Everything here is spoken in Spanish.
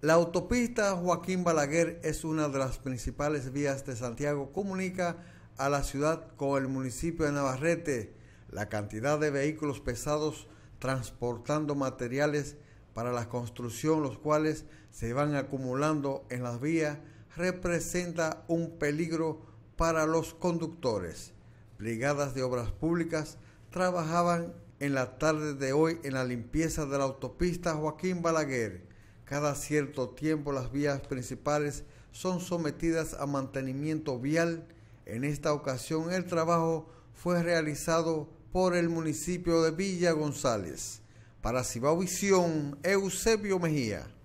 La autopista Joaquín Balaguer es una de las principales vías de Santiago. Comunica a la ciudad con el municipio de Navarrete. La cantidad de vehículos pesados transportando materiales para la construcción, los cuales se van acumulando en las vías, representa un peligro para los conductores. Brigadas de obras públicas trabajaban en la tarde de hoy en la limpieza de la autopista Joaquín Balaguer cada cierto tiempo las vías principales son sometidas a mantenimiento vial. En esta ocasión el trabajo fue realizado por el municipio de Villa González. Para Cibao Visión, Eusebio Mejía.